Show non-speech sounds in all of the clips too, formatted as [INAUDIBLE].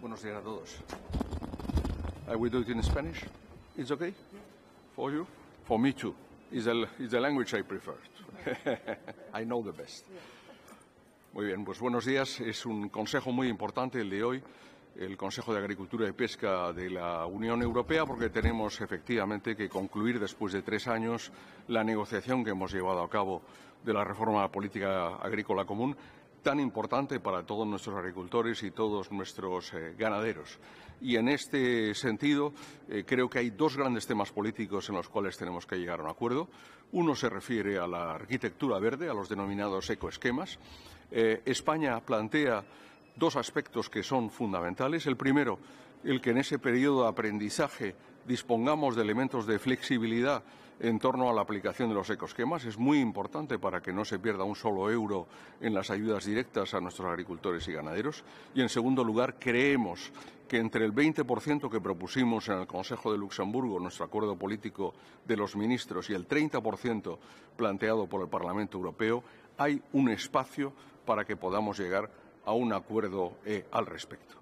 Buenos días a todos. I will do in Spanish. It's okay? For you? For me too. It's the, language I prefer. [LAUGHS] I Muy bien, pues buenos días. Es un consejo muy importante el de hoy, el Consejo de Agricultura y Pesca de la Unión Europea, porque tenemos efectivamente que concluir después de tres años la negociación que hemos llevado a cabo de la reforma política agrícola común tan importante para todos nuestros agricultores y todos nuestros eh, ganaderos. Y en este sentido, eh, creo que hay dos grandes temas políticos en los cuales tenemos que llegar a un acuerdo. Uno se refiere a la arquitectura verde, a los denominados ecoesquemas. Eh, España plantea dos aspectos que son fundamentales. El primero, el que en ese periodo de aprendizaje dispongamos de elementos de flexibilidad en torno a la aplicación de los ecosquemas. Es muy importante para que no se pierda un solo euro en las ayudas directas a nuestros agricultores y ganaderos. Y, en segundo lugar, creemos que entre el 20% que propusimos en el Consejo de Luxemburgo, nuestro acuerdo político de los ministros, y el 30% planteado por el Parlamento Europeo, hay un espacio para que podamos llegar a un acuerdo eh, al respecto.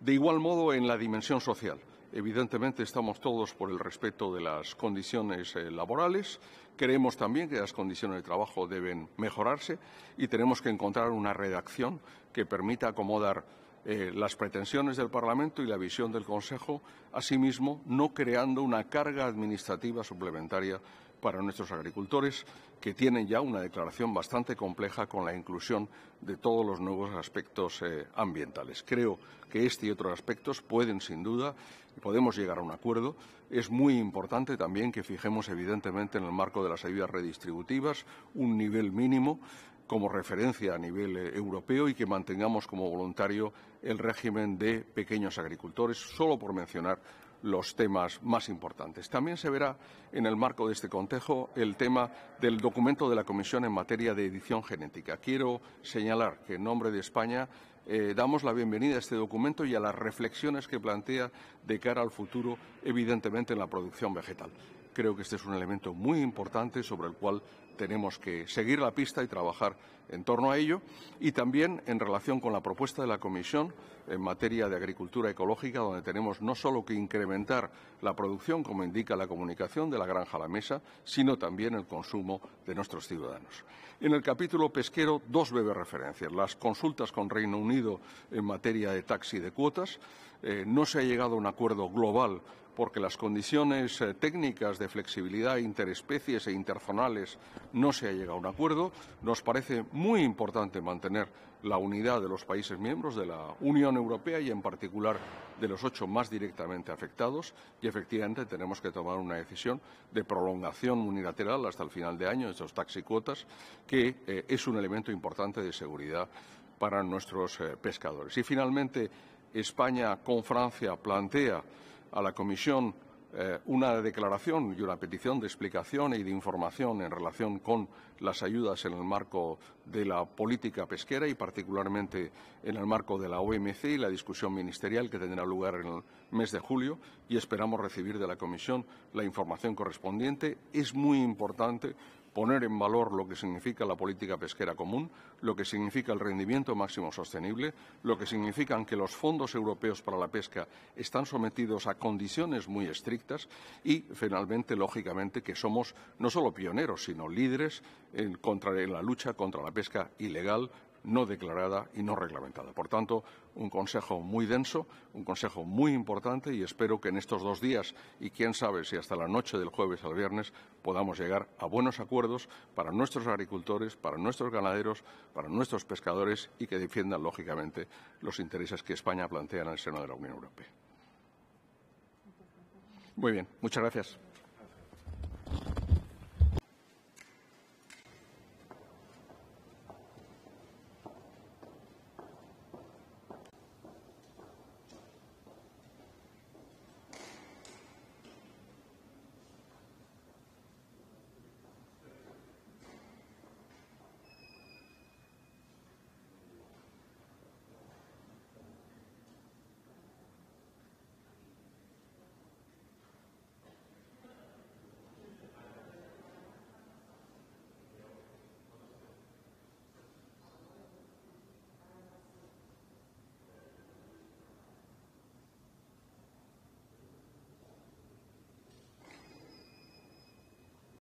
De igual modo, en la dimensión social, evidentemente estamos todos por el respeto de las condiciones eh, laborales. Creemos también que las condiciones de trabajo deben mejorarse y tenemos que encontrar una redacción que permita acomodar eh, las pretensiones del Parlamento y la visión del Consejo, asimismo, no creando una carga administrativa suplementaria para nuestros agricultores que tienen ya una declaración bastante compleja con la inclusión de todos los nuevos aspectos eh, ambientales. Creo que este y otros aspectos pueden, sin duda, podemos llegar a un acuerdo. Es muy importante también que fijemos, evidentemente, en el marco de las ayudas redistributivas un nivel mínimo como referencia a nivel eh, europeo y que mantengamos como voluntario el régimen de pequeños agricultores, solo por mencionar los temas más importantes. También se verá en el marco de este contejo el tema del documento de la Comisión en materia de edición genética. Quiero señalar que en nombre de España eh, damos la bienvenida a este documento y a las reflexiones que plantea de cara al futuro, evidentemente, en la producción vegetal. Creo que este es un elemento muy importante sobre el cual tenemos que seguir la pista y trabajar en torno a ello y también en relación con la propuesta de la Comisión en materia de agricultura ecológica, donde tenemos no solo que incrementar la producción, como indica la comunicación de la granja a la mesa, sino también el consumo de nuestros ciudadanos. En el capítulo pesquero, dos breves referencias. Las consultas con Reino Unido en materia de taxi de cuotas. Eh, no se ha llegado a un acuerdo global porque las condiciones eh, técnicas de flexibilidad interespecies e interzonales no se ha llegado a un acuerdo. Nos parece muy importante mantener la unidad de los países miembros de la Unión Europea y, en particular, de los ocho más directamente afectados. Y, efectivamente, tenemos que tomar una decisión de prolongación unilateral hasta el final de año de esos taxicuotas, que eh, es un elemento importante de seguridad para nuestros eh, pescadores. Y, finalmente, España con Francia plantea a la Comisión eh, una declaración y una petición de explicación y de información en relación con las ayudas en el marco de la política pesquera y particularmente en el marco de la OMC y la discusión ministerial que tendrá lugar en el mes de julio y esperamos recibir de la Comisión la información correspondiente. Es muy importante poner en valor lo que significa la política pesquera común, lo que significa el rendimiento máximo sostenible, lo que significan que los fondos europeos para la pesca están sometidos a condiciones muy estrictas y, finalmente, lógicamente, que somos no solo pioneros, sino líderes en, en la lucha contra la pesca ilegal, no declarada y no reglamentada. Por tanto, un consejo muy denso, un consejo muy importante y espero que en estos dos días y quién sabe si hasta la noche del jueves al viernes podamos llegar a buenos acuerdos para nuestros agricultores, para nuestros ganaderos, para nuestros pescadores y que defiendan lógicamente los intereses que España plantea en el seno de la Unión Europea. Muy bien, muchas gracias.